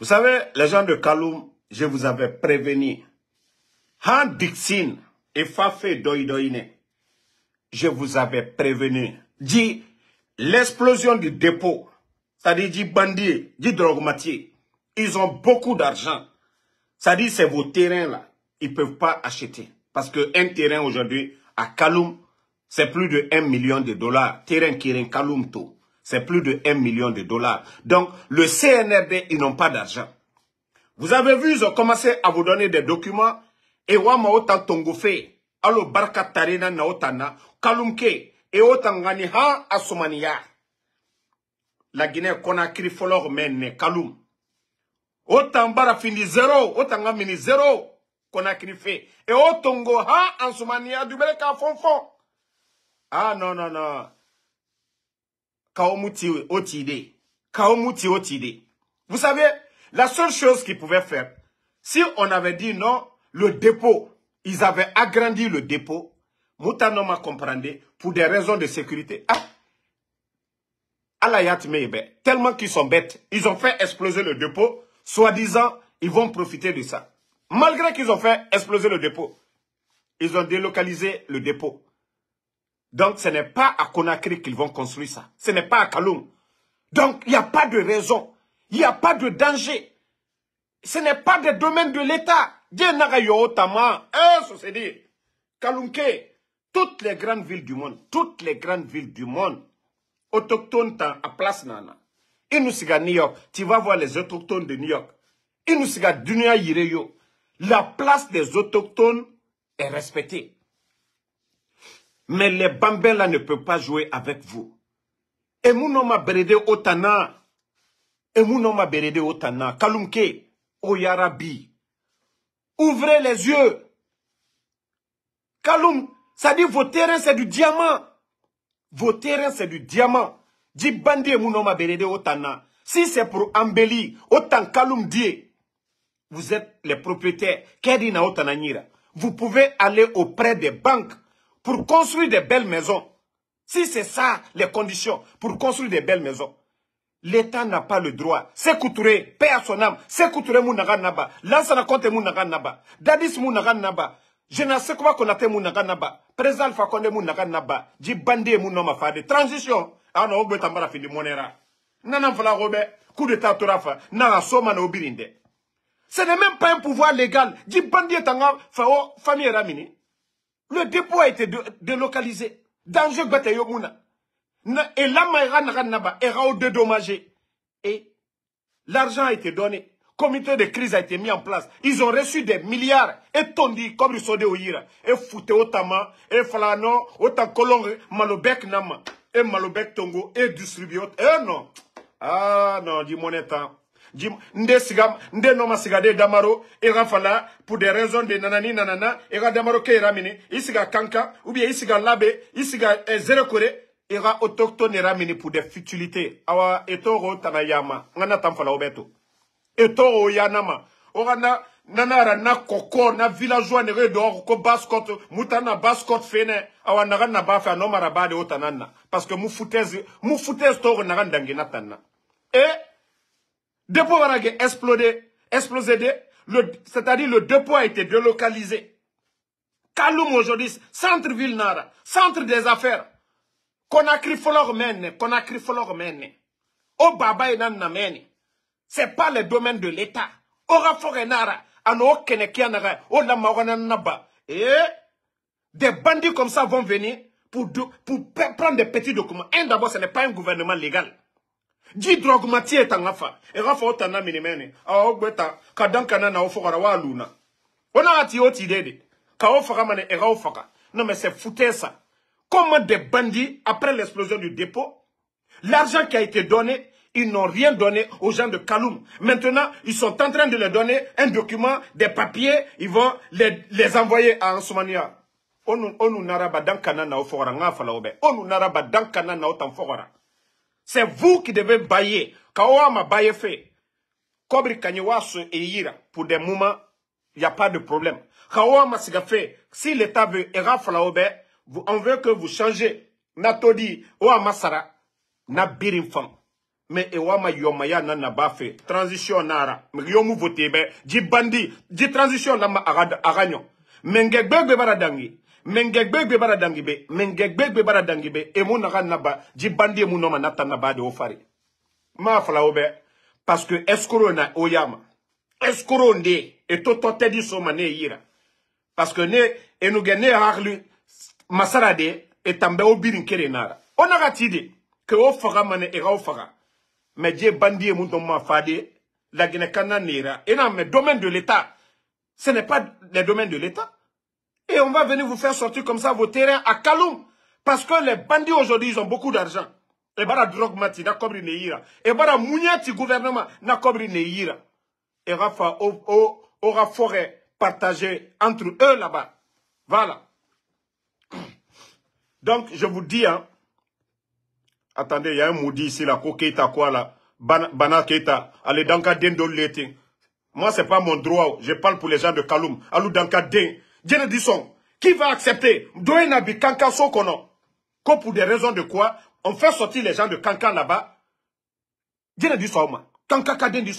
Vous savez, les gens de Kaloum, je vous avais prévenu. Han Dixin et Fafé Doidoine, je vous avais prévenu. Dit l'explosion du dépôt, c'est-à-dire dit bandit, dit drogmatier, ils ont beaucoup d'argent. Ça dit dire c'est vos terrains là, ils ne peuvent pas acheter. Parce qu'un terrain aujourd'hui à Kaloum, c'est plus de 1 million de dollars. Terrain qui est kaloum tout. C'est plus de 1 million de dollars. Donc, le CNRD, ils n'ont pas d'argent. Vous avez vu, ils ont commencé à vous donner des documents. Et maota tongofe, alo barka tarena naotana, kalumke, et otangani ha asumaniya. La Guinée Conakry folor menne kalum. Otambara fini zéro, otanga mini zéro, Conakry Et otongo ha asumaniya du belka fonfon. Ah non, non, non. Vous savez, la seule chose qu'ils pouvaient faire, si on avait dit non, le dépôt, ils avaient agrandi le dépôt, Moutanoma comprendait, pour des raisons de sécurité. Ah, eh ben, tellement qu'ils sont bêtes, ils ont fait exploser le dépôt, soi-disant, ils vont profiter de ça. Malgré qu'ils ont fait exploser le dépôt, ils ont délocalisé le dépôt. Donc, ce n'est pas à Conakry qu'ils vont construire ça. Ce n'est pas à Kaloum. Donc, il n'y a pas de raison. Il n'y a pas de danger. Ce n'est pas des domaines de l'État. Hein, Kaloumke. toutes les grandes villes du monde, toutes les grandes villes du monde, autochtones à place nana. Inusiga New York, tu vas voir les autochtones de New York. Inusiga Dunia Yireyo, la place des autochtones est respectée. Mais les bambins là ne peuvent pas jouer avec vous. Et mon nom otana. Et mon nom m'a otana. Kalumke, Oyarabi. Ouvrez les yeux. Kalum, ça dit vos terrains c'est du diamant. Vos terrains c'est du diamant. Dit et mon nom otana. Si c'est pour embellir, autant Kalum dit. Vous êtes les propriétaires. Vous pouvez aller auprès des banques pour construire des belles maisons, si c'est ça les conditions pour construire des belles maisons, l'État n'a pas le droit. C'est couturé, paix à son âme, c'est couturé mounaganaba, l'ansana compte mounaganaba, dadis Naba. je ne sais quoi qu'on a mounaganaba, président Alpha Condé mounaganaba, dit bandé mounoma fade, transition, ah non, on tambara fini monera. Nanan fala robe, coup d'état torafa, Nana soma na obirinde. Ce n'est même pas un pouvoir légal, dit bandé tanga, famille ramini. Le dépôt a été délocalisé. Danger Gbata Yomuna. Et là, era au dédommagé. Et l'argent a été donné. Comité de crise a été mis en place. Ils ont reçu des milliards. Et tondi comme ils sont de Oyira. Et fouté Otama. Et Falano. Otan Kolong. Malobek Nama. Et Malobek Tongo. Et distribué. Et eh non. Ah non, dis mon état. Jim, nde noma sigade damaro ira fala pour des raisons de nanani nanana ira damaro ke kanka ou bien isiga labe Isiga siga eh, kore autochtone ramini pour des futilités awa etoro tanayama. tana tamfala obeto. na yanama Orana na nanara na koko na villageois do ko baskot, mutana bascot fene awa naga na ba fa nomara maraba de otanana parce que mu foutaise to naga Dépôt a explosé, explosé c'est-à-dire le dépôt a été délocalisé. Kaloum aujourd'hui, centre-ville Nara, centre des affaires. Conakry Folormène, Conakry Folormène. Au Baba et Ce C'est pas le domaine de l'État. Aura Forenara, Ano Kenekianara, Ola Mawananaba. Et des bandits comme ça vont venir pour, pour prendre des petits documents. Un d'abord, ce n'est pas un gouvernement légal ji drogue matière tanga fa e ga fa un homme. minimene a Ogbeta, ka dankana na wa luna ona ati oti dede ka mane e ga non mais c'est foutu. ça comment des bandits après l'explosion du dépôt l'argent qui a été donné ils n'ont rien donné aux gens de Kaloum. Maintenant, ils sont en train de leur donner un document, des papiers, ils vont les, les envoyer à Ansumania. Onu, onu naraba danka na o fogara nga Onu naraba danka na o tan c'est vous qui devez bailler. Kaoama baille fait. Kobri kanywa se Yira, pour des moments, il n'y a pas de problème. Kaoama fait. Si l'État veut, la Obe, on veut que vous changez. Natodi, ou masara, na birin fam. me ewama yomaya na na bafe transition nara yomu vote be ji bandi ji transition la ma aganyo menge gbegbe baradangi mengegbegbe bara dangibe mengegbegbe bara dangibe e mun naga naba ji bandi mun noma naba de ofari ma fala obe parce que escro na oyama escro nde e to di soma ne yira parce que ne e enuge ne harlu masarade et e tambe o birin kere nara o naga tide ke ofaga faga mane e ga o faga mais je bandi mun ma fade la gine kana nera ena me domaine de l'état ce n'est pas les domaines de l'état et on va venir vous faire sortir comme ça vos terrains à Kaloum. Parce que les bandits aujourd'hui, ils ont beaucoup d'argent. Et bara drogue mati, na kobri neira. Et bara mouniati gouvernement, na kobri neira. Et rafa, aura forêt partagée entre eux là-bas. Voilà. Donc, je vous dis, hein, attendez, il y a un maudit ici, la coqueta quoi, là, Bana Keita, allez, Danka Dendo Moi, c'est pas mon droit, je parle pour les gens de Kaloum. dans Danka Dendo. Qui va accepter Que pour des raisons de quoi on fait sortir les gens de Kanka là-bas. Dieu dit son. Kaden et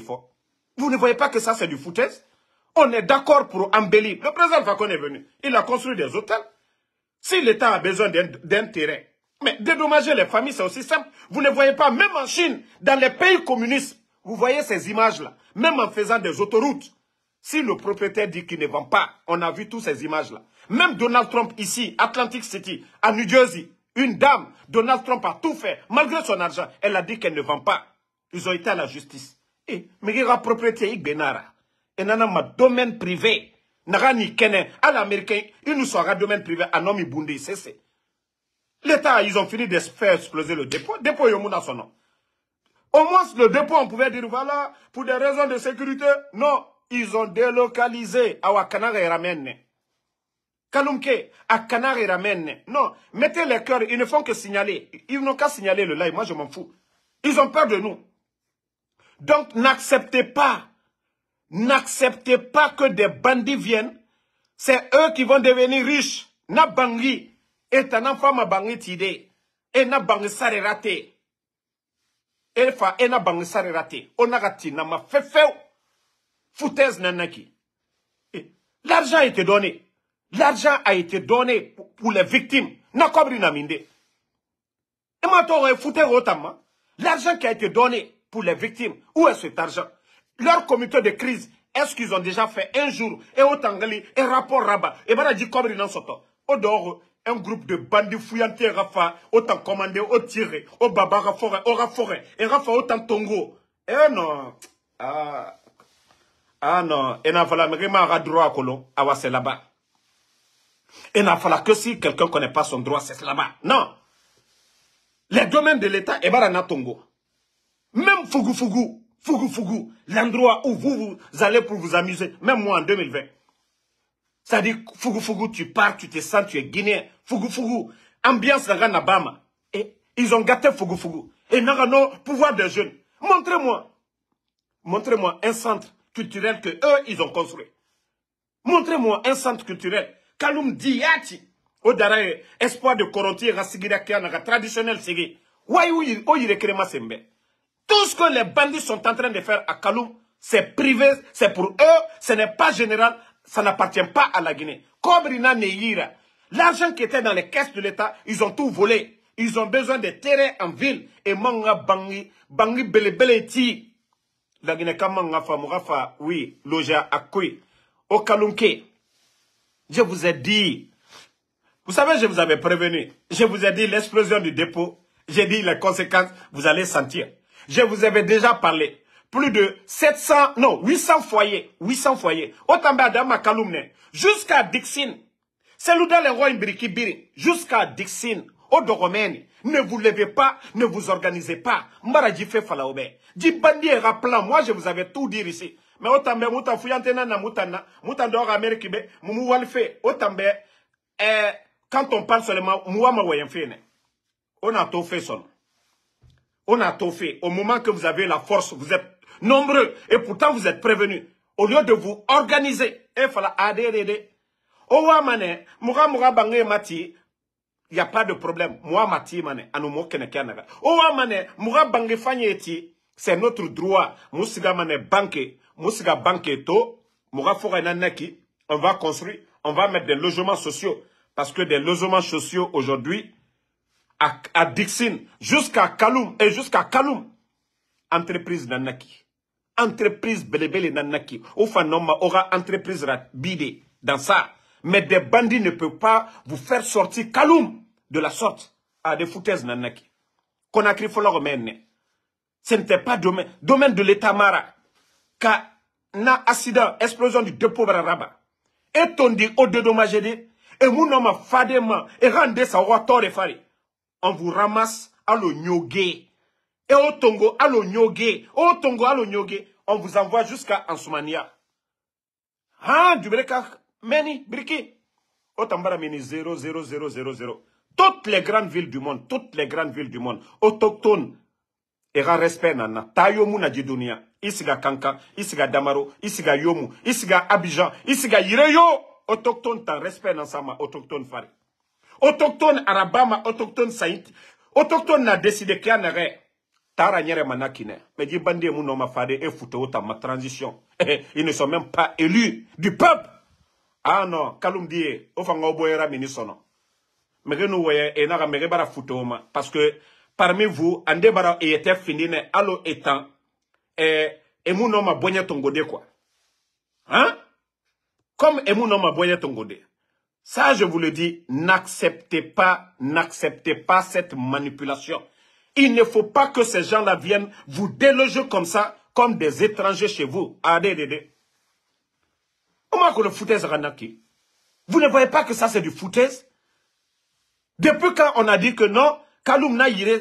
fort. Vous ne voyez pas que ça c'est du foutaise On est d'accord pour embellir. Le président Fakon est venu. Il a construit des hôtels. Si l'État a besoin d'un terrain, mais dédommager les familles, c'est aussi simple. Vous ne voyez pas, même en Chine, dans les pays communistes, vous voyez ces images-là. Même en faisant des autoroutes, si le propriétaire dit qu'il ne vend pas, on a vu toutes ces images-là. Même Donald Trump ici, Atlantic City, à New Jersey, une dame, Donald Trump a tout fait, malgré son argent. Elle a dit qu'elle ne vend pas. Ils ont été à la justice. Et, eh, mais il y a propriété, Et ma domaine privé. Nara ni kenen, à l'américain, il nous sera domaine privé, à nomi bundi, c'est L'État, ils ont fini de faire exploser le dépôt. Dépôt, Yomuna son nom. Au moins, le dépôt, on pouvait dire, voilà, pour des raisons de sécurité. Non, ils ont délocalisé à Wakanara et Kalumke, à Canard et Non, mettez les cœurs, ils ne font que signaler. Ils n'ont qu'à signaler le live, moi je m'en fous. Ils ont peur de nous. Donc, n'acceptez pas. N'acceptez pas que des bandits viennent. C'est eux qui vont devenir riches. Na bangi. Et enfant ma bangi tide. Et na bangi sare raté. Elle fa et na bangi On a raté, on a ma na foutez nanaki e, l'argent a été donné l'argent a été donné pour les victimes na kobri na minde Et ma to foutez otama l'argent qui a été donné pour les victimes où est cet argent leur comité de crise est-ce qu'ils ont déjà fait un jour et au tangali et rapport rabat et bara dit kobri nan soto o doro un groupe de bandits fouillantés Rafa, autant commandé, au tiré, au oh, baba forêt, au raforé et Rafa autant Tongo. Eh non, ah, ah non, et n'a fallu vraiment à droit à Kolo, ah c'est là-bas. Et n'a fallu que si quelqu'un connaît pas son droit, c'est là-bas. Non, les domaines de l'État, et eh barana ben, Tongo. Même Fougou Fougou, Fougou Fougou, l'endroit où vous allez pour vous amuser, même moi en 2020. Ça dit, Fougou Fougou, tu pars, tu te sens, tu es guinéen. Fougou Fougou, ambiance dans Nabama. Et ils ont gâté Fougou Fougou. Et le pouvoir des jeunes. Montrez-moi. Montrez-moi un centre culturel que eux, ils ont construit. Montrez-moi un centre culturel. Kaloum Diati. un espoir de corontier, Rasigira traditionnel Sigi. Tout ce que les bandits sont en train de faire à Kaloum, c'est privé, c'est pour eux, ce n'est pas général, ça n'appartient pas à la Guinée. l'argent qui était dans les caisses de l'État, ils ont tout volé. Ils ont besoin de terrain en ville. Et manga bangi, La Guinée oui, loja akui. Je vous ai dit. Vous savez, je vous avais prévenu. Je vous ai dit l'explosion du dépôt. J'ai dit les conséquences, vous allez sentir. Je vous avais déjà parlé plus de 700, non, 800 foyers, 800 foyers. Autant Adama Kaloumne, jusqu'à Dixine, Selouda le roi Imbirikibiri, jusqu'à Dixine, au Doromène, ne vous levez pas, ne vous organisez pas. Maradi fait Falaoube. Dit Bandi et rappelant, moi je vous avais tout dit ici. Mais autant be, moutan fouyantena na moutana, moutan d'or Amerikibe, moumou walfe, autant be, eh, quand on parle seulement, mouama wayenfene. On a tout fait son. On a tout fait. Au moment que vous avez la force, vous êtes nombreux, et pourtant vous êtes prévenus. Au lieu de vous organiser, il faut adhérer. Il n'y a pas de problème. Moi, Mati, mané, kenekanaga. Owa mané, moura bange fanyeti, c'est notre droit. Moussiga mané banque, moussiga banque to, naki on va construire, on va mettre des logements sociaux. Parce que des logements sociaux aujourd'hui, à, Dixine, jusqu'à Kaloum, et jusqu'à Kaloum, entreprise nanaki entreprise belebele nanaki. Ofanoma aura entreprise bidé dans ça. Mais des bandits ne peuvent pas vous faire sortir Kaloum de la sorte à des foutaises nanaki. Conakry Foloromene. Ce n'était pas domaine, domaine de l'État Mara. Ka na accident, explosion du dépôt rabat Et tondi au dommages et mon homme fadema, et rendez sa roi fari On vous ramasse à le et au Tongo Nyoge, au Tongo Nyoge, on vous envoie jusqu'à Ansoumania. Ah, du brekach, Meni, Briki, au Tambara Meni 0, 0, Toutes les grandes villes du monde, toutes les grandes villes du monde, autochtones, era respect nana, tayomu na isiga Kanka, isiga Damaro, isiga Yomu, isiga Abidjan, isiga Yireyo, autochtone ta respect nansama, autochtone fari. Autochtone Arabama, autochtone Saïd, autochtone na décidé qu'il y en ils ne sont même pas élus du peuple. Ah non, Kalumdie, Ofanga Oboera Minisono. Megenu Weye, Enara Merebara Futeoma. Parce que parmi vous, bara et était finine, allo étant, et Mounoma Bonya Tongode quoi. Hein? Comme Mounoma Bonya Tongode. Ça, je vous le dis, n'acceptez pas, n'acceptez pas cette manipulation. Il ne faut pas que ces gens-là viennent vous déloger comme ça, comme des étrangers chez vous. Ah, vous ne voyez pas que ça c'est du foutaise Depuis quand on a dit que non, Kaloum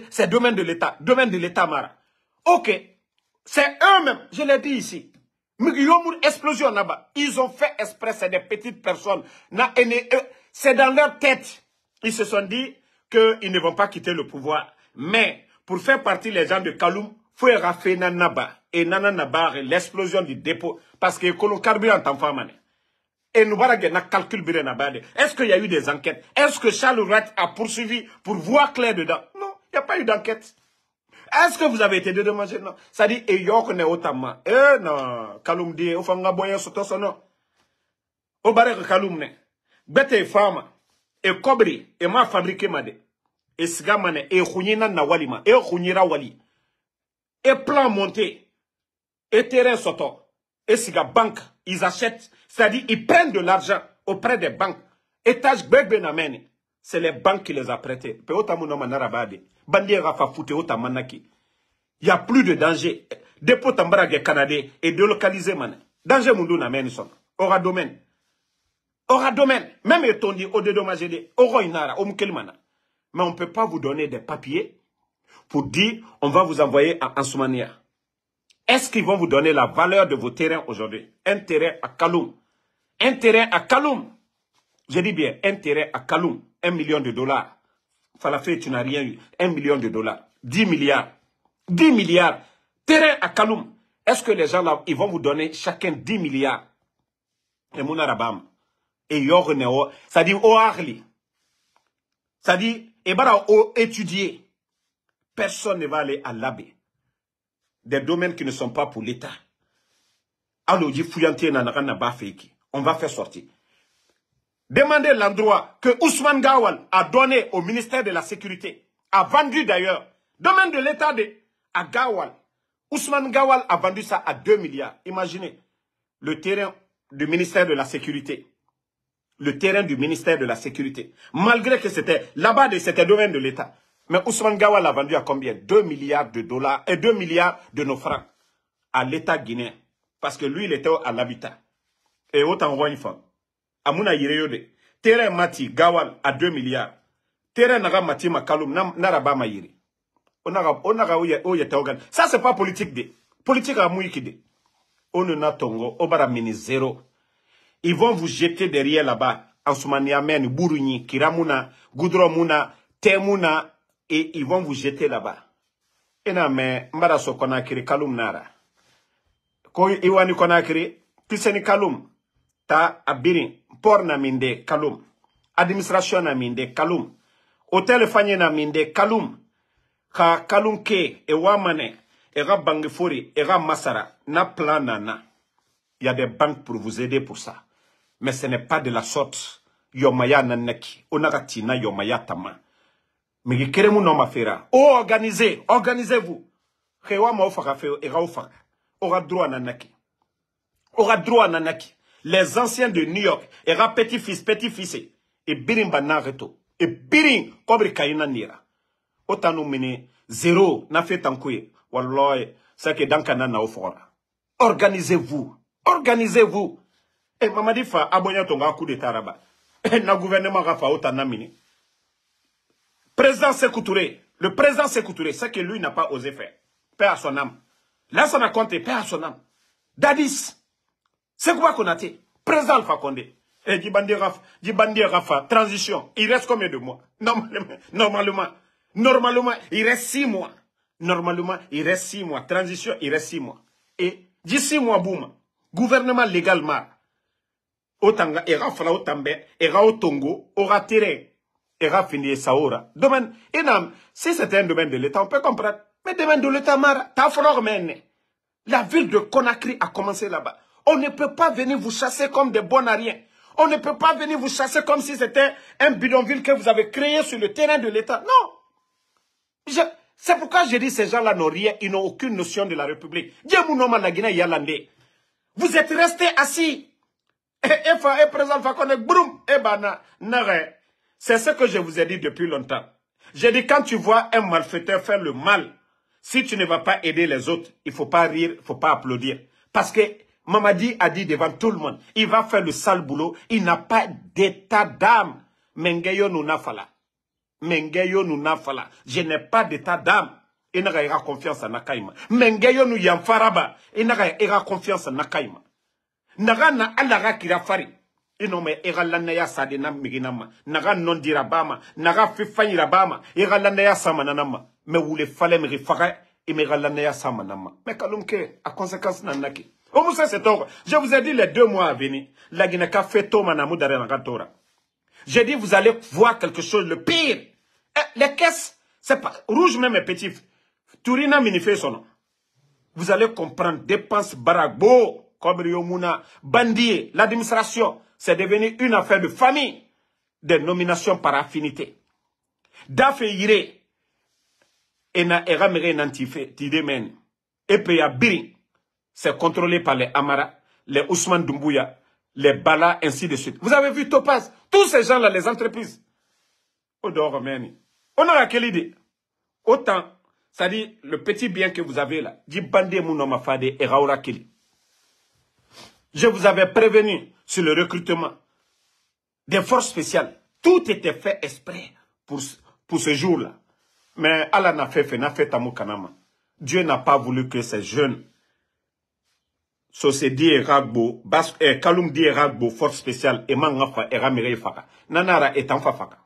c'est domaine de l'État, domaine de l'État Mara. Ok, c'est eux-mêmes, je l'ai dit ici. explosion là-bas. Ils ont fait exprès, c'est des petites personnes. Euh, c'est dans leur tête. Ils se sont dit qu'ils ne vont pas quitter le pouvoir. Mais pour faire partie les gens de Kaloum, faut faire Naba Et naba l'explosion du dépôt. Parce que carburant en femme. Et nous avons calcul Est-ce qu'il y a eu des enquêtes Est-ce que Charles Rat a poursuivi pour voir clair dedans Non, il n'y a pas eu d'enquête. Est-ce que vous avez été dédommagé Non. Ça dit, et yo connaît autrement. Eh non, Kaloum dit, au fond, boyen soto sono. Au barre Kaloum ne. Bête et femme, et cobri, et m'a fabriqué ma de. Et siga e hunyina na walima e wali e plan monté et terrain soto et si banque, ils achètent, c'est-à-dire ils prennent de l'argent auprès des banques. Étage Bebenamene, c'est les banques qui les a prêtés. Il n'y a plus de danger. Dépôt et de localiser délocalisé. Danger Mundou Namene son. Aura domaine. Aura domaine. Même dit, au dédommagé. Aura inara. mkelmana. Mais on ne peut pas vous donner des papiers pour dire on va vous envoyer à Ansoumania. Est-ce qu'ils vont vous donner la valeur de vos terrains aujourd'hui Un terrain à Kaloum. Un terrain à Kaloum. Je dis bien, un terrain à Kaloum. Un million de dollars. Falafé, tu n'as rien eu. Un million de dollars. 10 milliards. 10 milliards. Terrain à Kaloum. Est-ce que les gens là, ils vont vous donner chacun 10 milliards Et Mounarabam. Et Yorneo. Ça dit Oahli. Ça dit et bara o étudier, personne ne va aller à l'abbé. Des domaines qui ne sont pas pour l'État. Alors, on va faire sortir. Demandez l'endroit que Ousmane Gawal a donné au ministère de la Sécurité, a vendu d'ailleurs, domaine de l'État de à Gawal. Ousmane Gawal a vendu ça à 2 milliards. Imaginez le terrain du ministère de la Sécurité le terrain du ministère de la Sécurité. Malgré que c'était là-bas, c'était domaine de l'État. Mais Ousmane Gawa l'a vendu à combien 2 milliards de dollars et euh, 2 milliards de nos francs à l'État guinéen. Parce que lui, il était à l'habitat. Et autant voit une fois. Amouna Yireyode. Terrain Mati Gawal à 2 milliards. Terrain Naga Mati Makalum Naraba Mayiri. a Oyetaogan. Ça, ce n'est pas politique. De. Politique à Mouikide. On Tongo, Obara Mini Zéro. Ils vont vous jeter derrière là-bas. Ansoumaniamen, Buruni, Kiramuna, muna, Temuna. Et ils vont vous jeter là-bas. Et non, mais, a créé Kalum Nara. Ko Iwani Konakiri, Piseni Kalum. Ta Abiri, Por minde Kalum. Administration minde Kalum. Hotel Fanye minde Kalum. Ka Kalum Ke, mane. Era Bangifori, Era Masara, na plan nana. Il y a des banques pour vous aider pour ça mais ce n'est pas de la sorte yomaya naneki onagatina yomaya tama qui keremu no affaire o organisez organisez-vous rewa maofaka feo eraufaka aura droit nanaki aura droit nanaki les anciens de New York era petit-fils petit-fils et birimba nareto et birin kobri kayina nira otanu mini zéro na fetankuye wallahi c'est que dankana na ofora organisez-vous organisez-vous et eh, mamadi fa abonya coup d'état eh, na gouvernement ga fa otana mini président s'est couturé. le président s'est couturé. c'est que lui n'a pas osé faire paix à son âme là ça n'a compté paix à son âme dadis a fait? président Alpha Condé et eh, Djibandi Rafa, Rafa, transition, il reste combien de mois Normalement, normalement, normalement, il reste six mois. Normalement, il reste six mois. Transition, il reste six mois. Et d'ici mois, boum, gouvernement légalement otambe otongo tiré fini e domaine enam si c'était un domaine de l'état on peut comprendre mais domaine de l'état mara ta la ville de Conakry a commencé là-bas on ne peut pas venir vous chasser comme des bonariens. on ne peut pas venir vous chasser comme si c'était un bidonville que vous avez créé sur le terrain de l'état non c'est pourquoi je dis ces gens-là n'ont rien, ils n'ont aucune notion de la République. Vous êtes restés assis c'est ce que je vous ai dit depuis longtemps. J'ai dit quand tu vois un malfaiteur faire le mal, si tu ne vas pas aider les autres, il faut pas rire, il faut pas applaudir. Parce que Mamadi a dit devant tout le monde, il va faire le sale boulot, il n'a pas d'état d'âme. Je n'ai pas d'état d'âme. Il n'a pas confiance en Nakaima. Mengeyo yamfaraba. Il n'a pas confiance en Nakaima naga na ala ka kira fari ino me e ya sade na migina naga non dira bama naga fifanyira bama e galanna ya sama na me wule fale me faka e me galanna ya sama na me kalumke a conséquence na naki o se c'est tort je vous ai dit les deux mois à venir la gina ka fait manamu na mudare na gatora j'ai dit vous allez voir quelque chose le pire eh, les caisses c'est pas rouge même petit Turina minifesono vous allez comprendre dépense baragbo comme Yomuna Bandier, l'administration, c'est devenu une affaire de famille, des nominations par affinité. Dafeire, et na eramere nantife, tidemen, et biri, c'est contrôlé par les Amara, les Ousmane Doumbouya, les Bala, ainsi de suite. Vous avez vu Topaz, tous ces gens-là, les entreprises. On Meni. On quelle idée Autant, c'est-à-dire le petit bien que vous avez là, dit Bandé mafade et raura Kelly. Je vous avais prévenu sur le recrutement des forces spéciales. Tout était fait exprès pour, pour ce jour-là. Mais Allah n'a fait fait, n'a fait Kanama. Dieu n'a pas voulu que ces jeunes, Sosedi et Ragbo, eh, Kalumdi et Ragbo, forces spéciales, et Mangafa et Ramire Faka, Nanara et Tanfafaka.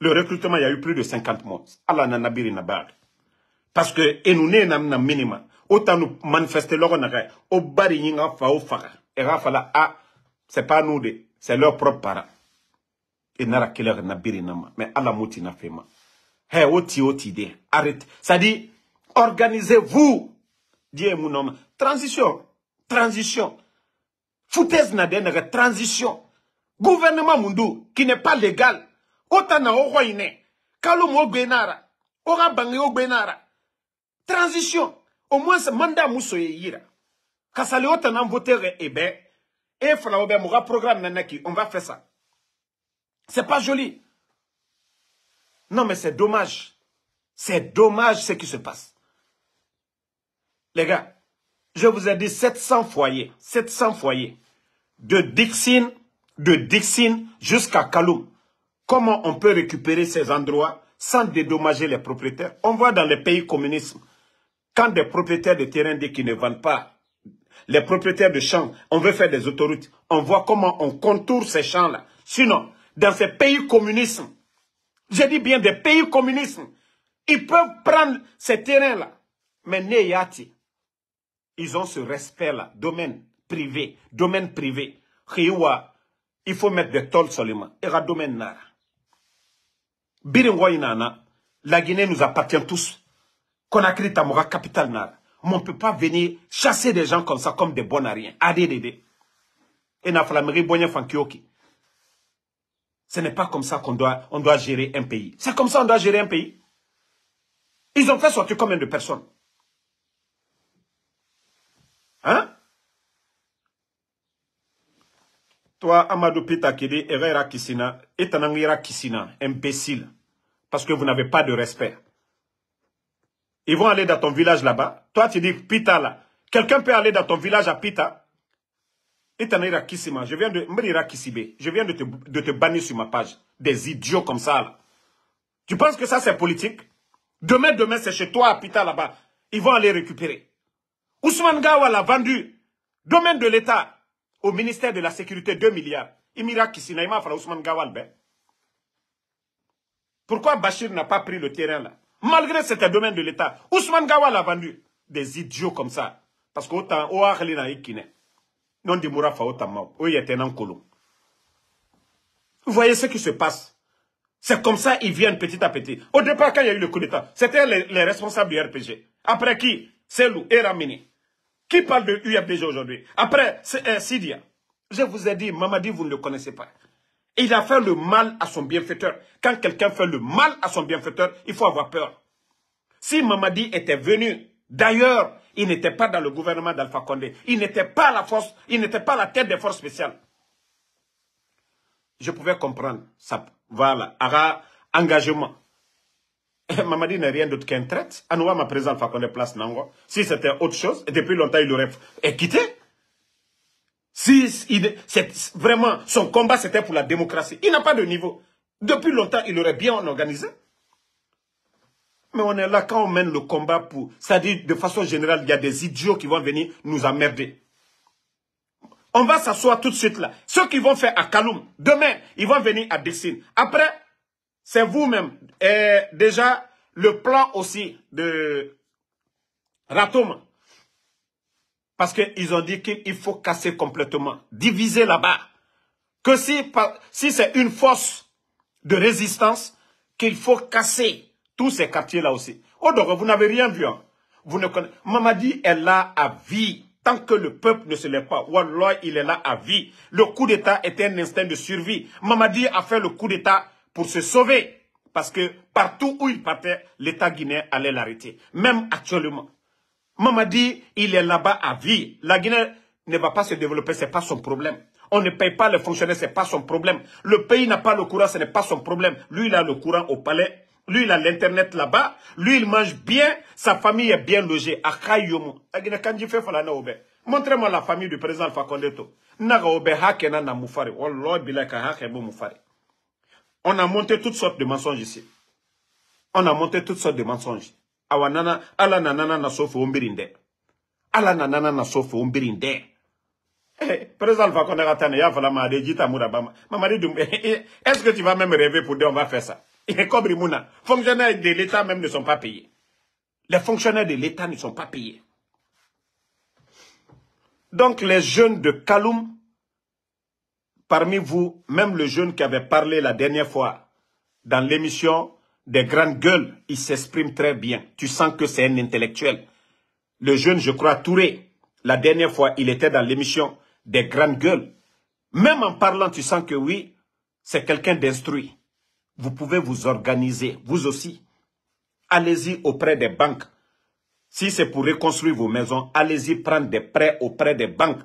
Le recrutement, il y a eu plus de 50 morts. Allah n'a se Parce que, et nous minima. Autant nous manifester leur naka au bari il fa a e ga fala a c'est pas nous de c'est leur propre parent e nara killer na biri nama mais ala moti na fema Hey, oti oti de arrête ça dit organisez-vous dieu mon homme transition transition foutaise na de transition gouvernement mundu qui n'est pas légal autant na o roine kalu mo au o ga bangi o transition au moins mandat yira voter eh ben, e on va faire ça c'est pas joli non mais c'est dommage c'est dommage ce qui se passe les gars je vous ai dit 700 foyers 700 foyers de Dixine de Dixine jusqu'à Kaloum comment on peut récupérer ces endroits sans dédommager les propriétaires on voit dans les pays communistes quand des propriétaires de terrain disent qu'ils ne vendent pas, les propriétaires de champs, on veut faire des autoroutes, on voit comment on contourne ces champs-là. Sinon, dans ces pays communistes, je dis bien des pays communistes, ils peuvent prendre ces terrains-là. Mais Neyati, ils ont ce respect-là, domaine privé, domaine privé. Il faut mettre des tolls seulement. Et domaine nara. La Guinée nous appartient tous. Conakry Tamura capitale Nara. Mais on ne peut pas venir chasser des gens comme ça, comme des bons à rien. Adédédé. Et n'a flammerie bonne fankioki. Ce n'est pas comme ça qu'on doit, on doit gérer un pays. C'est comme ça qu'on doit gérer un pays. Ils ont fait sortir combien de personnes Hein Toi, Amadou Pitakidi, Erera Kisina, Etanangira Kisina, imbécile. Parce que vous n'avez pas de respect. Ils vont aller dans ton village là-bas. Toi, tu dis Pita là. Quelqu'un peut aller dans ton village à Pita. Et je viens de je viens de te, de bannir sur ma page. Des idiots comme ça. Là. Tu penses que ça c'est politique Demain, demain, c'est chez toi à Pita là-bas. Ils vont aller récupérer. Ousmane Gawa l'a vendu. Domaine de l'État au ministère de la Sécurité 2 milliards. Imira Kisina, Ousmane Gawa Pourquoi Bachir n'a pas pris le terrain là Malgré c'était domaine de l'État. Ousmane Gawa a vendu. Des idiots comme ça. Parce qu'autant, au Arlina Kine, Non de Mourafa autant, il était un Vous voyez ce qui se passe. C'est comme ça ils viennent petit à petit. Au départ, quand il y a eu le coup d'État, c'était les, responsables du RPG. Après qui C'est et Ramini. Qui parle de UFDG aujourd'hui Après, c'est euh, Sidia. Je vous ai dit, Mamadi, vous ne le connaissez pas il a fait le mal à son bienfaiteur. Quand quelqu'un fait le mal à son bienfaiteur, il faut avoir peur. Si Mamadi était venu, d'ailleurs, il n'était pas dans le gouvernement d'Alpha Condé. Il n'était pas la force, il n'était pas la tête des forces spéciales. Je pouvais comprendre ça. Voilà, engagement. Eh, Mamadi n'est rien d'autre qu'un traite. Anoua m'a présenté Alpha Condé place Nango. Si c'était autre chose, et depuis longtemps, il aurait quitté. Si, vraiment, son combat, c'était pour la démocratie. Il n'a pas de niveau. Depuis longtemps, il aurait bien organisé. Mais on est là quand on mène le combat pour... C'est-à-dire, de façon générale, il y a des idiots qui vont venir nous emmerder. On va s'asseoir tout de suite là. Ceux qui vont faire à Kaloum, demain, ils vont venir à Dessine. Après, c'est vous-même. Et déjà, le plan aussi de Ratoma. Parce qu'ils ont dit qu'il faut casser complètement, diviser là-bas. Que si, si c'est une force de résistance, qu'il faut casser tous ces quartiers-là aussi. Oh donc, vous n'avez rien vu. Hein. Mamadi est là à vie. Tant que le peuple ne se lève pas, Wallah, il est là à vie. Le coup d'État était un instinct de survie. Mamadi a fait le coup d'État pour se sauver. Parce que partout où il partait, l'État guinéen allait l'arrêter. Même actuellement. Maman dit il est là-bas à vie. La Guinée ne va pas se développer, ce n'est pas son problème. On ne paye pas les fonctionnaires, ce n'est pas son problème. Le pays n'a pas le courant, ce n'est pas son problème. Lui, il a le courant au palais. Lui, il a l'internet là-bas. Lui, il mange bien. Sa famille est bien logée. Montrez-moi la famille du président Alpha On a monté toutes sortes de mensonges ici. On a monté toutes sortes de mensonges. Awanana, nana na nana na nana umbirinde. va mamadi est-ce que tu vas même rêver pour dire on va faire ça Les eh, comme fonctionnaires de l'état même ne sont pas payés les fonctionnaires de l'état ne sont pas payés donc les jeunes de Kaloum, parmi vous, même le jeune qui avait parlé la dernière fois dans l'émission des grandes gueules, il s'exprime très bien. Tu sens que c'est un intellectuel. Le jeune, je crois, Touré, la dernière fois, il était dans l'émission des grandes gueules. Même en parlant, tu sens que oui, c'est quelqu'un d'instruit. Vous pouvez vous organiser, vous aussi. Allez-y auprès des banques. Si c'est pour reconstruire vos maisons, allez-y prendre des prêts auprès des banques.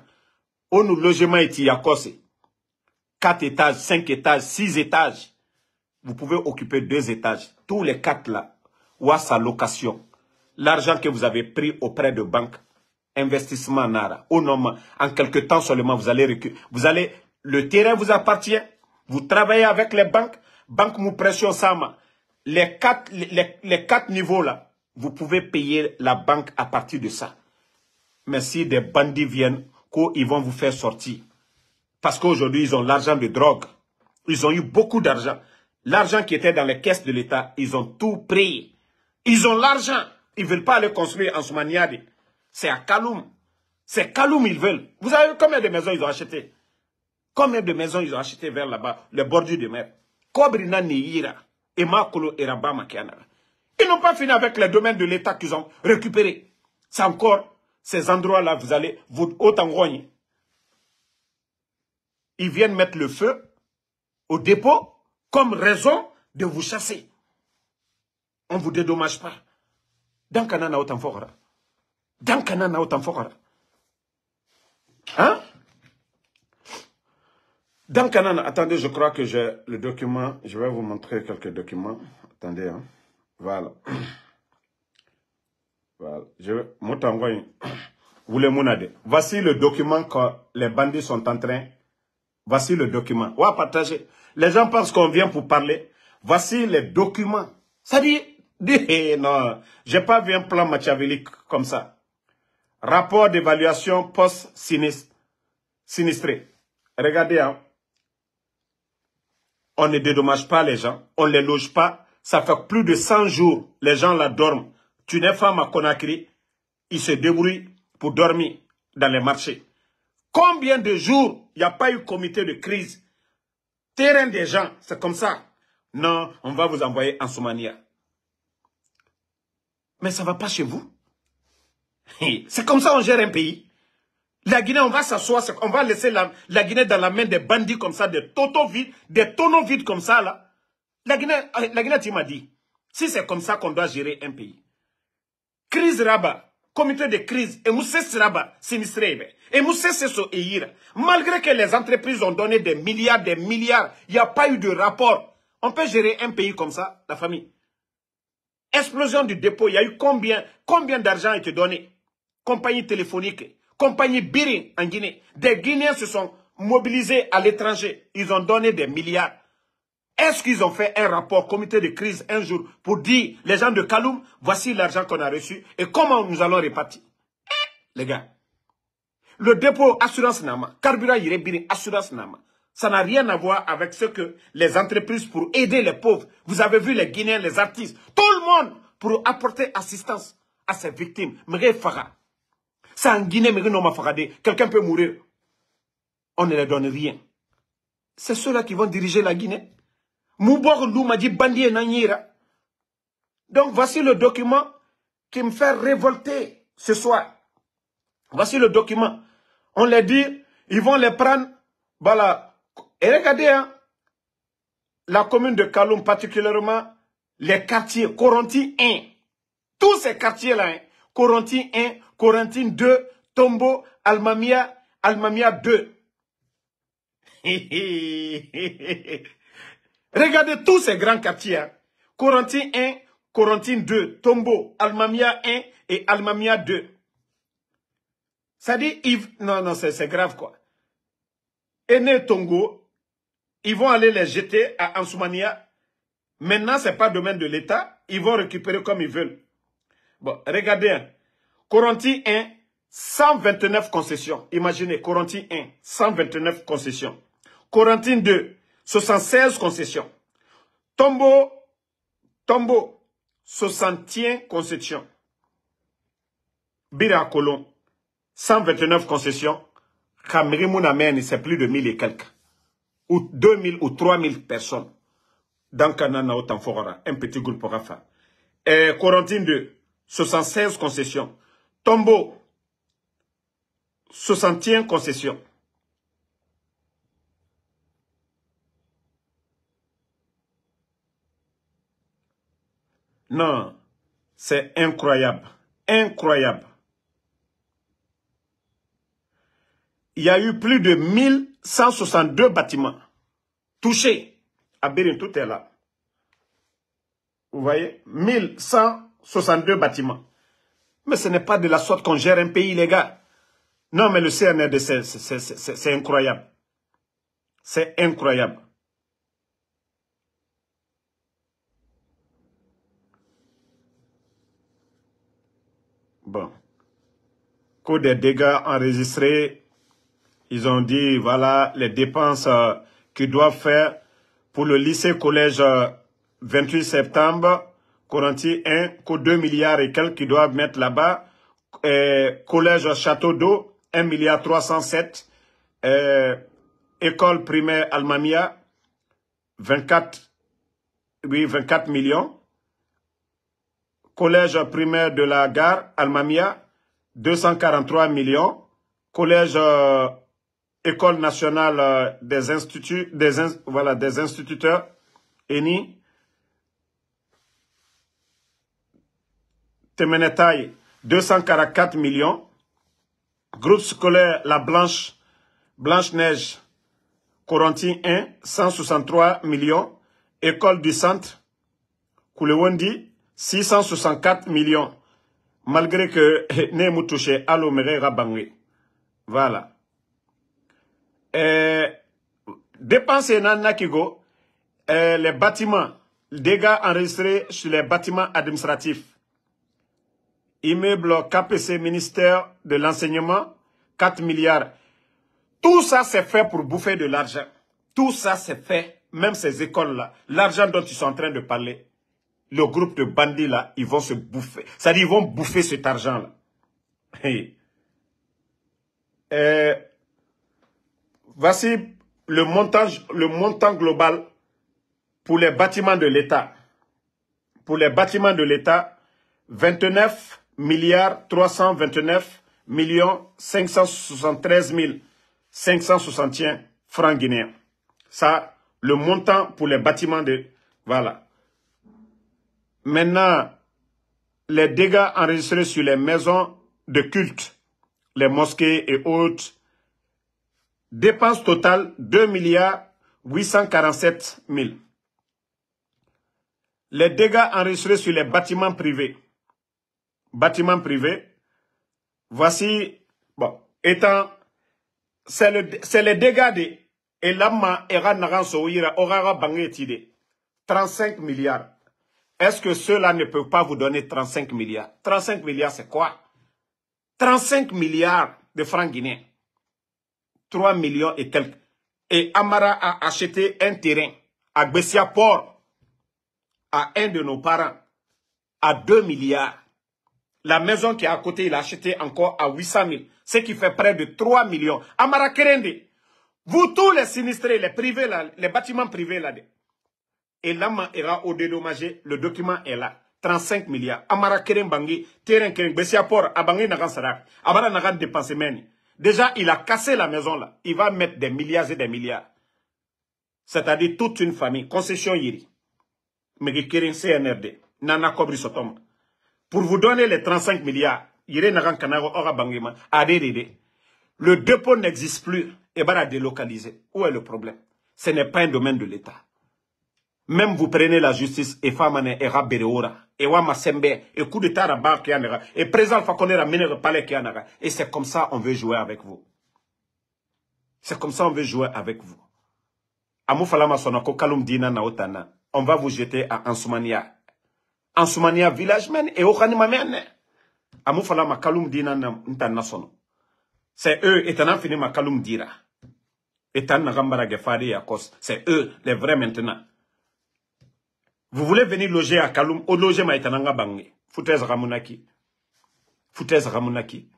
On nous logement est Yakose. Quatre étages, cinq étages, six étages. Vous pouvez occuper deux étages, tous les quatre là, ou à sa location. L'argent que vous avez pris auprès de banques, investissement Nara, au nom, en quelques temps seulement, vous allez allez, le terrain vous appartient, vous travaillez avec les banques, banque nous pression Sama. Les quatre, les quatre niveaux là, vous pouvez payer la banque à partir de ça. Mais si des bandits viennent, qu'ils vont vous faire sortir. Parce qu'aujourd'hui, ils ont l'argent de drogue. Ils ont eu beaucoup d'argent. L'argent qui était dans les caisses de l'État, ils ont tout pris. Ils ont l'argent. Ils ne veulent pas aller construire en Soumaniade. C'est à Kaloum. C'est Kaloum ils veulent. Vous savez combien de maisons ils ont achetées Combien de maisons ils ont achetées vers là-bas, le bordures de mer et Ils n'ont pas fini avec les domaines de l'État qu'ils ont récupérés. C'est encore ces endroits-là, vous allez vous autant Ils viennent mettre le feu au dépôt comme raison de vous chasser. On ne vous dédommage pas. Dankana autant fort. Dankana autant fort. Hein? Dankana, attendez, je crois que j'ai le document. Je vais vous montrer quelques documents. Attendez, hein. Voilà. Voilà. Je vais vous Vous les Voici le document que les bandits sont en train. Voici le document. On va partager. Les gens pensent qu'on vient pour parler. Voici les documents. Ça dit, non, non, j'ai pas vu un plan machiavélique comme ça. Rapport d'évaluation post-sinistré. Regardez, hein. On ne dédommage pas les gens. On ne les loge pas. Ça fait plus de 100 jours. Les gens la dorment. Tu n'es femme à Conakry. Ils se débrouillent pour dormir dans les marchés. Combien de jours il n'y a pas eu comité de crise terrain des gens. C'est comme ça. Non, on va vous envoyer en Somalie. Mais ça ne va pas chez vous. C'est comme ça qu'on gère un pays. La Guinée, on va s'asseoir, on va laisser la, Guinée dans la main des bandits comme ça, des totaux vides, des tonneaux vides comme ça, là. La Guinée, ah, la Guinée tu m'as dit, si c'est comme ça qu'on doit gérer un pays. Crise Rabat, comité de crise, et Moussès Rabat, sinistré, eh ben. Et cessons Sesso malgré que les entreprises ont donné des milliards, des milliards, il n'y a pas eu de rapport. On peut gérer un pays comme ça, la famille. Explosion du dépôt, il y a eu combien, combien d'argent a été donné Compagnie téléphonique, compagnie Biring en Guinée. Des Guinéens se sont mobilisés à l'étranger. Ils ont donné des milliards. Est-ce qu'ils ont fait un rapport, comité de crise, un jour, pour dire, les gens de Kaloum, voici l'argent qu'on a reçu et comment nous allons répartir Les gars, le dépôt assurance Nama, carburant assurance Nama, ça n'a rien à voir avec ce que les entreprises pour aider les pauvres. Vous avez vu les Guinéens, les artistes, tout le monde pour apporter assistance à ces victimes. C'est en Guinée, Quelqu'un peut mourir. On ne leur donne rien. C'est ceux-là qui vont diriger la Guinée. Lou m'a dit Donc voici le document qui me fait révolter ce soir. Voici le document on les dit, ils vont les prendre. Voilà. Et regardez, hein. la commune de Kaloum, particulièrement les quartiers Corentin 1. Tous ces quartiers-là, hein, 1, Corentin 2, Tombo, Almamia, Almamia 2. Regardez tous ces grands quartiers. Hein. 1, Corentin 2, Tombo, Almamia 1 et Almamia 2. Ça dit, non, non, c'est grave quoi. Ené Tongo, ils vont aller les jeter à Ansoumania. Maintenant, ce n'est pas domaine de l'État. Ils vont récupérer comme ils veulent. Bon, regardez. Hein. 1, 129 concessions. Imaginez, Corinthie 1, 129 concessions. Corinthie 2, 76 concessions. Tombo, Tombo, 61 concessions. Bira 129 concessions, Cameroun amène, c'est plus de 1000 et quelques. Ou 2000 ou 3000 personnes. Dans Kanana, autant un petit groupe pour Rafa. Et Corentine 2, 76 concessions. Tombo, 61 concessions. Non, c'est incroyable. Incroyable. il y a eu plus de 1162 bâtiments touchés. À Bérin, tout est là. Vous voyez 1162 bâtiments. Mais ce n'est pas de la sorte qu'on gère un pays, les gars. Non, mais le CNRDC, c'est incroyable. C'est incroyable. Bon. Coût des dégâts enregistrés ils ont dit, voilà, les dépenses euh, qu'ils doivent faire pour le lycée-collège 28 euh, septembre, Corinthie 1, 2 milliards et quelques qu'ils doivent mettre là-bas. Collège Château d'Eau, 1 milliard 307. école primaire Almamia, 24, oui, 24 millions. Collège primaire de la gare Almamia, 243 millions. Collège euh, École nationale euh, des instituts, des, voilà, des instituteurs, ENI. Temenetai, 244 millions. Groupe scolaire La Blanche, Blanche-Neige, Corentin 1, 163 millions. École du centre, Koulewondi, 664 millions. Malgré que moutouché, Alomere Rabangwe. Voilà. Euh, dépenser nanakigo, euh, les bâtiments, dégâts enregistrés sur les bâtiments administratifs, immeuble KPC, ministère de l'enseignement, 4 milliards. Tout ça, c'est fait pour bouffer de l'argent. Tout ça, c'est fait. Même ces écoles-là, l'argent dont ils sont en train de parler, le groupe de bandits-là, ils vont se bouffer. C'est-à-dire, ils vont bouffer cet argent-là. Euh, Voici le montant, global pour les bâtiments de l'État. Pour les bâtiments de l'État, 29 milliards 329 millions 573 561 francs guinéens. Ça, le montant pour les bâtiments de... Voilà. Maintenant, les dégâts enregistrés sur les maisons de culte, les mosquées et autres Dépenses totale, 2 milliards Les dégâts enregistrés sur les bâtiments privés. Bâtiments privés. Voici, bon, étant, c'est le, les dégâts de aura Orara Bangetide. 35 milliards. Est-ce que cela ne peut pas vous donner 35 milliards 35 milliards, c'est quoi 35 milliards de francs guinéens. 3 millions et quelques. Et Amara a acheté un terrain à Bessia à un de nos parents à 2 milliards. La maison qui est à côté, il a acheté encore à 800 000, ce qui fait près de 3 millions. Amara Kerende, vous tous les sinistrés, les privés, là, les bâtiments privés là et l'AMA ira au dédommagé, le document est là. 35 milliards. Amara Keren, terrain Terren Kerem, Bessia Port, Abangi Amara n'a pas Dépensé même. Déjà, il a cassé la maison là. Il va mettre des milliards et des milliards. C'est-à-dire toute une famille. Concession Yiri. Mais CNRD. Nana Kobri Sotom. Pour vous donner les 35 milliards, Yiri Nagan Kanago Bangema. Le dépôt n'existe plus. Et bien, à délocaliser. Où est le problème Ce n'est pas un domaine de l'État. Même vous prenez la justice et famane et rabereora et wa masembe et coup de à bar qui anaga et présent fakonera minere palais qui anaga et c'est comme ça on veut jouer avec vous. C'est comme ça on veut jouer avec vous. Amoufalama sonako kalum dina na otana. On va vous jeter à Ansoumania. Ansoumania village men et okanima men. Amoufalama kalum dina na ntana C'est eux étant fini ma kalum dira. Et na gambara gefari yakos. C'est eux les vrais maintenant. Vous voulez venir loger à Kaloum, au loger Maïtananga Bangé. Foutez Ramunaki. Foutez Ramunaki.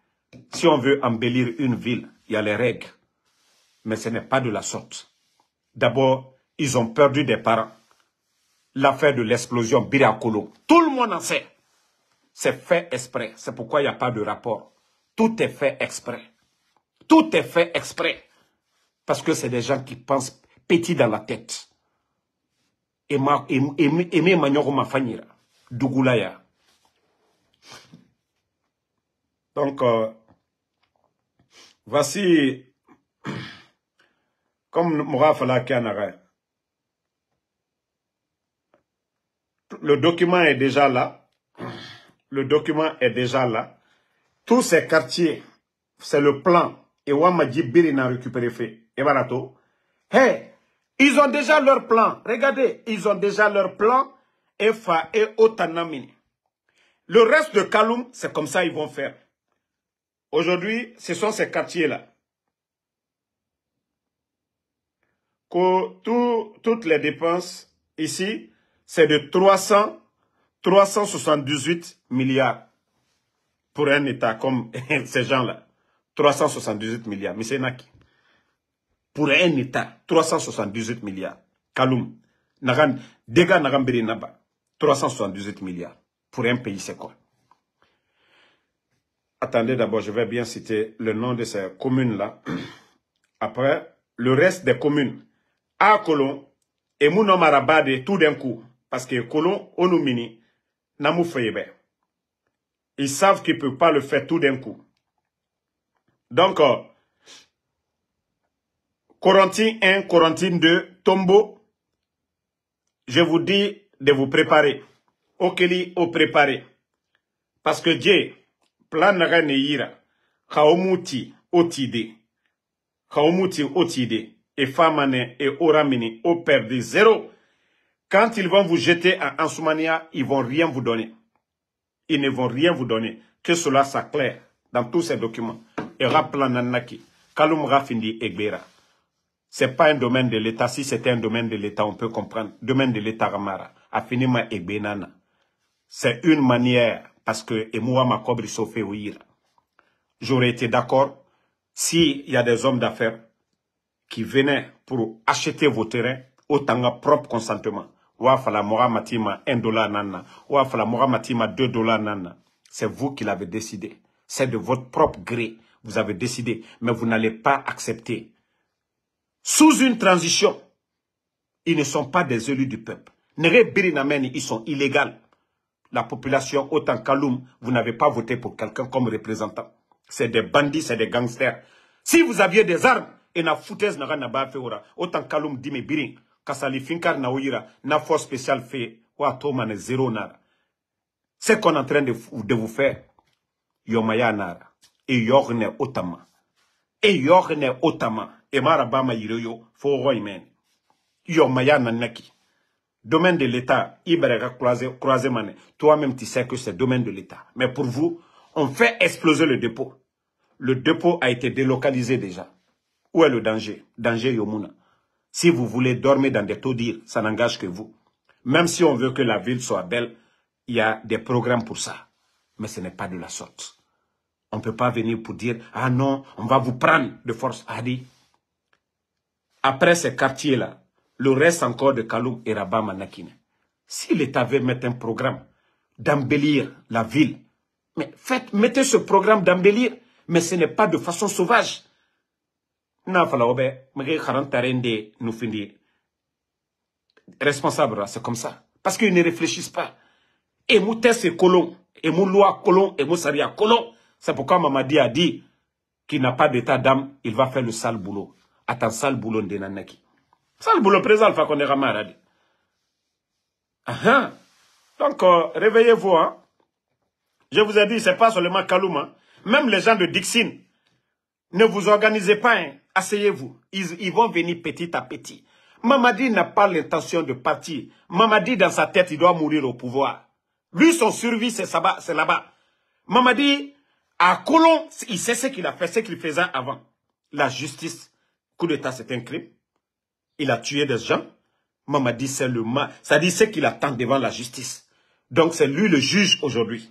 Si on veut embellir une ville, il y a les règles. Mais ce n'est pas de la sorte. D'abord, ils ont perdu des parents. L'affaire de l'explosion Birakolo. Tout le monde en sait. C'est fait exprès. C'est pourquoi il n'y a pas de rapport. Tout est fait exprès. Tout est fait exprès. Parce que c'est des gens qui pensent petit dans la tête et eme mafanyira dugulaya donc euh, voici comme Mourafala Kanara le document est déjà là le document est déjà là tous ces quartiers c'est le plan et je birina n'a récupéré fait et Barato hey ils ont déjà leur plan. Regardez, ils ont déjà leur plan. fa et Otanamine. Le reste de Kaloum, c'est comme ça qu'ils vont faire. Aujourd'hui, ce sont ces quartiers-là. Que toutes les dépenses ici, c'est de 300, 378 milliards pour un État comme ces gens-là. 378 milliards. Mais c'est Naki pour un État, 378 milliards. Kaloum, Nagan, Dega Naba, 378 milliards. Pour un pays, c'est quoi Attendez d'abord, je vais bien citer le nom de ces communes-là. Après, le reste des communes. À Colon, et Marabade tout d'un coup. Parce que Colon, Onoumini, Namou Ils savent qu'ils ne peuvent pas le faire tout d'un coup. Donc, euh, Corinthiens 1, Corinthiens 2, tombeau. Je vous dis de vous préparer. Okeli au préparer. Parce que Dieu, plan neira, kaomuti otide. Kaomuti otide. Et famane et oramini au des zéro. Quand ils vont vous jeter à Ansoumania, ils vont rien vous donner. Ils ne vont rien vous donner. Que cela clair. dans tous ces documents. Et rappelons Nanaki. Kalum Rafindi Egbera. C'est pas un domaine de l'État. Si c'était un domaine de l'État, on peut comprendre. Domaine de l'État Ramara. Afinima et Benana. C'est une manière, parce que Emoua Makobri Sofé J'aurais été d'accord s'il y a des hommes d'affaires qui venaient pour acheter vos terrains, autant à propre consentement. Moura Matima un dollar nana. Moura Matima deux dollars nana. C'est vous qui l'avez décidé. C'est de votre propre gré. Vous avez décidé. Mais vous n'allez pas accepter sous une transition. Ils ne sont pas des élus du peuple. ils sont illégaux. La population, autant Kaloum, vous n'avez pas voté pour quelqu'un comme représentant. C'est des bandits, c'est des gangsters. Si vous aviez des armes, et na foutaise n'a pas à autant Kaloum dit mais birin, kasali finkar na ouira, na force spéciale fait, ou atomane zéro C'est qu'on est en train de, de vous faire. Yomaya nara. Et yorne otama. Et yorne otama emara bama yireyo fo nanaki domaine de l'état iberega croisé mané toi-même tu sais que c'est domaine de l'état mais pour vous on fait exploser le dépôt le dépôt a été délocalisé déjà où est le danger danger yomuna si vous voulez dormir dans des d'ir, ça n'engage que vous même si on veut que la ville soit belle il y a des programmes pour ça mais ce n'est pas de la sorte on ne peut pas venir pour dire, ah non, on va vous prendre de force. Après ces quartiers-là, le reste encore de Kaloum et Rabat Manakine. Si l'État veut mettre un programme d'embellir la ville, mais faites, mettez ce programme d'embellir, mais ce n'est pas de façon sauvage. Responsable, c'est comme ça. Parce qu'ils ne réfléchissent pas. Et c'est et Colon, et Mouloua Colon, et Colon. C'est pourquoi Mamadi a dit qu'il n'a pas d'état d'âme, il va faire le sale boulot. Attends, sale boulot de nanaki. Sale boulot présent, fa qu'on est ramarade. Ah, hein. donc, euh, réveillez-vous. Hein. Je vous ai dit, ce n'est pas seulement Kaloum. Hein. Même les gens de Dixine, ne vous organisez pas. Asseyez-vous. Ils, vont venir petit à petit. Mamadi n'a pas l'intention de partir. Mamadi, dans sa tête, il doit mourir au pouvoir. Lui, son survie, c'est là-bas. Mamadi, à Colomb, il sait ce qu'il a fait, ce qu'il faisait avant. La justice. Coup d'État, c'est un crime. Il a tué des gens. dit, c'est le mal. Ça dit ce qu'il attend devant la justice. Donc, c'est lui le juge aujourd'hui.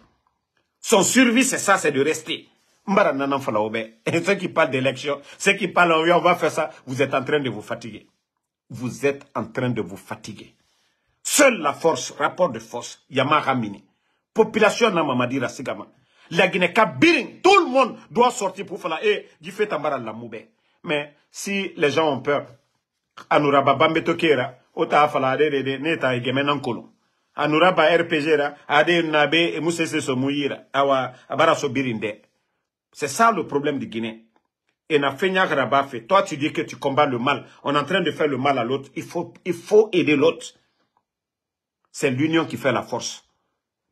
Son survie, c'est ça, c'est de rester. Et ceux qui parlent d'élection, ceux qui parlent, on va faire ça, vous êtes en train de vous fatiguer. Vous êtes en train de vous fatiguer. Seule la force, rapport de force, Yama Ramini. Population na Mamadi La Guinée, tout le monde doit sortir pour faire la, eh, fait, Tambara Moube. Mais si les gens ont peur, Anuraba Bambetokera, Ota Falade de Neta et Gemenankolo. Anuraba RPGera, Ade Nabe et Moussese Somouyira, Awa Abaraso Birinde. C'est ça le problème de Guinée. Et na Nafenya Rabafé, toi tu dis que tu combats le mal. On est en train de faire le mal à l'autre. Il faut, il faut aider l'autre. C'est l'union qui fait la force.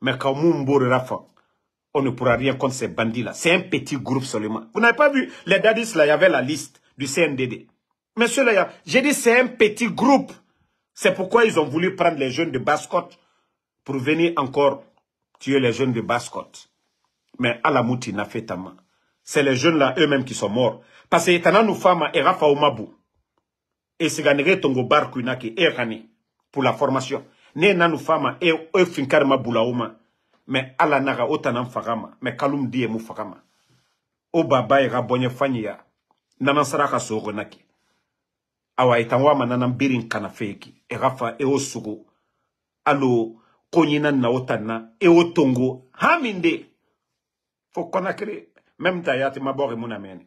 Mais Kamoumbour Rafa, on ne pourra rien contre ces bandits-là. C'est un petit groupe seulement. Vous n'avez pas vu les dadis, là, il y avait la liste du CNDD. Monsieur, là, j'ai dit c'est un petit groupe. C'est pourquoi ils ont voulu prendre les jeunes de basse pour venir encore tuer les jeunes de Basse-Côte. Mais Alamouti n'a fait main. C'est les jeunes-là eux-mêmes qui sont morts. Parce que Etana et Rafa et Siganere Tongo qui et Rani pour la formation. nanou femmes et Finkar mɛ ala naga o tana n faga ma mɛ kalum di ye mu faga ma o baba ye ga bɔɲɛ faɲiya nanan sara ka sogo na ke awa itan wa manana birin kana feki e ga fa e o sugo alo ko ɲina na o tanna e o tongo haminde fo konakiri même ta yati mabɔge mu na mɛne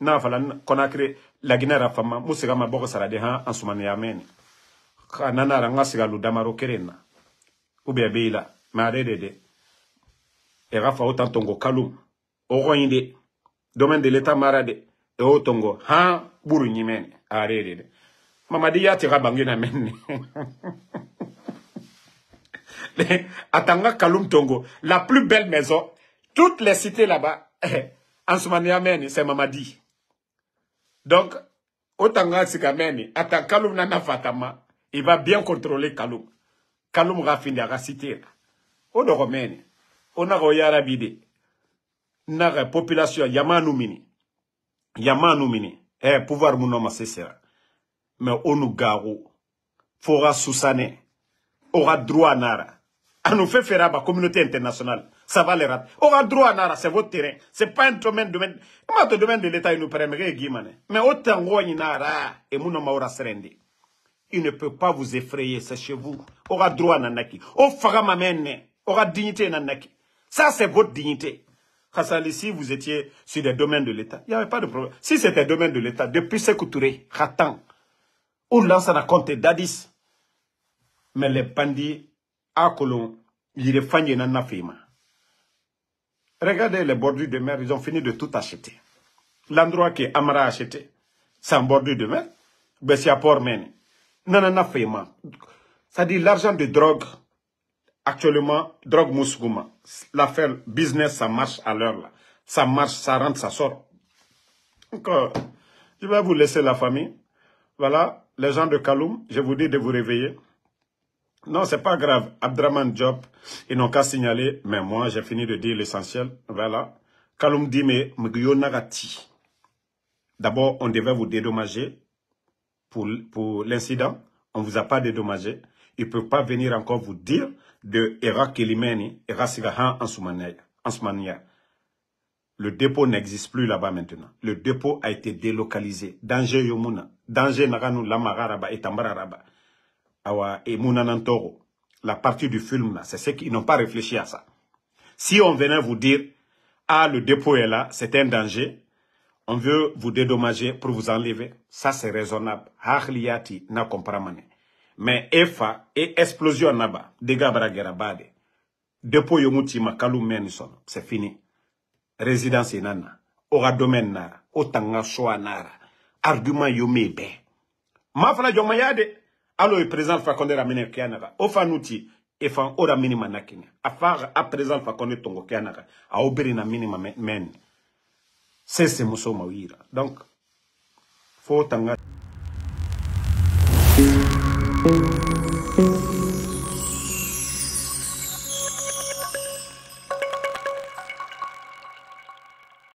n'a fala konakiri lagina ra fama mu siga mabɔge sarade ha an sumaniya mɛne ka nanara n ga sigalu damaro keren na ubiyɛ be i la Ma de Et Rafa ga tongo Kaloum. Oroinde. de domaine de l'état Marade. Et Otongo. ha buru nyimene are de mamadi yati ga menne atanga kalum tongo la plus belle maison toutes les cités là-bas eh, en ce c'est mamadi donc otanga sikameni atanga kalum nana Fatama, il va bien contrôler Kaloum. Kaloum Rafin de la cité o dogo on a naga o na population yamanu mini yamanu mini e pouvoir mu noma sesera mais onu gago fora susane aura droit nara ah, nous fait faire à la communauté internationale ça va les rater aura droit nara c'est votre terrain c'est pas un domaine domaine ma le domaine de l'état il nous permet eh, gimane mais autant ngoni nara et mon aura serende il ne peut pas vous effrayer c'est chez vous aura droit nanaki Au faga mamenne aura dignité Nanaki. Ça, c'est votre dignité. Khassali, si vous étiez sur des domaines de l'État, il n'y avait pas de problème. Si c'était domaine de l'État, depuis Sekoutouré, Khatan, ou a compté Dadis, mais les bandits, à Colon, ils fangé Nana Regardez les bordures de mer, ils ont fini de tout acheter. L'endroit que Amara a acheté, c'est un bordure de mer. à Port Nanana cest Ça dit l'argent de drogue actuellement, drogue Mousgouma. L'affaire business, ça marche à l'heure là. Ça marche, ça rentre, ça sort. Donc, euh, je vais vous laisser la famille. Voilà, les gens de Kaloum, je vous dis de vous réveiller. Non, c'est pas grave. Abdraman Job, ils n'ont qu'à signaler, mais moi, j'ai fini de dire l'essentiel. Voilà. Kaloum dit, mais D'abord, on devait vous dédommager pour, pour l'incident. On ne vous a pas dédommagé il ne peut pas venir encore vous dire de Era Kelimeni, Era en Soumania. Le dépôt n'existe plus là-bas maintenant. Le dépôt a été délocalisé. Danger Yomuna, danger Naranu Lamararaba et Tambararaba. Awa et Nantoro. La partie du film là, c'est ce qu'ils n'ont pas réfléchi à ça. Si on venait vous dire, ah, le dépôt est là, c'est un danger, on veut vous dédommager pour vous enlever, ça c'est raisonnable. Harliati na compramane. me e fa e explosion na ba dégâts bara gɛra baa de dépôt yo mu tima kalu mɛn ni sɔnɔ c'est fini résidence na na o ka domaine nara o tanga soa nara argument yo me bɛɛ ma fana jɔn ma ya de alo ye président fa kɔnde ra minɛ kɛ naga o fa nu ti e fa o ra minima na kini a fa a président fa kɔnde tongo kɛ naga a o bere na minima mɛn sese muso ma o yira donc fo tanga Thank you.